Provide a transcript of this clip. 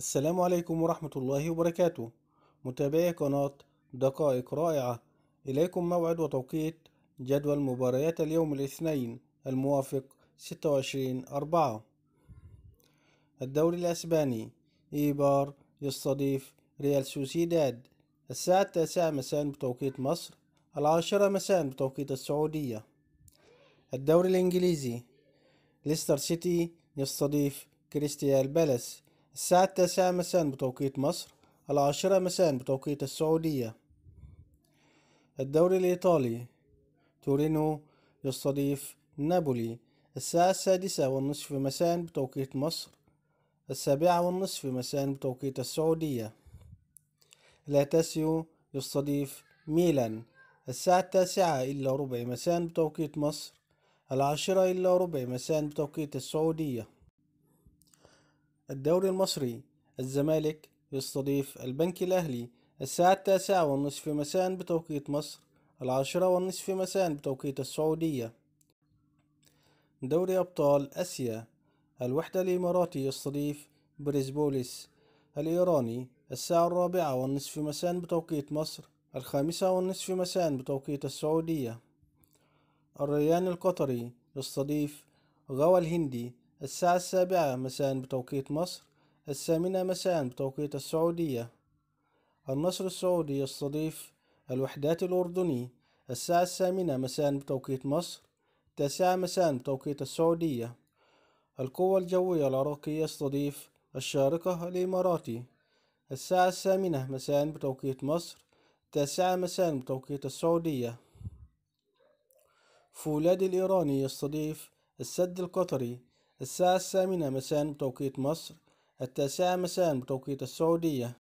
السلام عليكم ورحمة الله وبركاته متابعي قناة دقائق رائعة إليكم موعد وتوقيت جدول مباريات اليوم الاثنين الموافق 26 أربعة الدوري الأسباني إيبار يستضيف ريال سوسيداد الساعة التاسعة مساء بتوقيت مصر العاشرة مساء بتوقيت السعودية الدوري الإنجليزي ليستر سيتي يستضيف كريستيال بالاس الساعة التاسعة مساء بتوقيت مصر العاشرة مساء بتوقيت السعودية الدوري الإيطالي تورينو يستضيف نابولي الساعة السادسة والنصف مساء بتوقيت مصر السابعة والنصف مساء بتوقيت السعودية لاتاسيو يستضيف ميلان الساعة التاسعة إلا ربع مساء بتوقيت مصر العاشرة إلا ربع مساء بتوقيت السعودية الدوري المصري الزمالك يستضيف البنك الأهلي الساعة التاسعة والنصف مساء بتوقيت مصر العاشرة والنصف مساء بتوقيت السعودية دوري أبطال آسيا الوحدة الإماراتي يستضيف بريزبوليس الإيراني الساعة الرابعة والنصف مساء بتوقيت مصر الخامسة والنصف مساء بتوقيت السعودية الريان القطري يستضيف غوا الهندي الساعة السابعة مساء بتوقيت مصر الثامنة مساء بتوقيت السعودية النصر السعودي يستضيف الوحدات الأردني الساعة الثامنة مساء بتوقيت مصر التاسعة مساء بتوقيت السعودية القوة الجوية العراقية يستضيف الشارقة الإماراتي الساعة الثامنة مساء بتوقيت مصر التاسعة مساء بتوقيت السعودية فولاد الإيراني يستضيف السد القطري الساعة الثامنة مساء بتوقيت مصر التاسعة مساء بتوقيت السعودية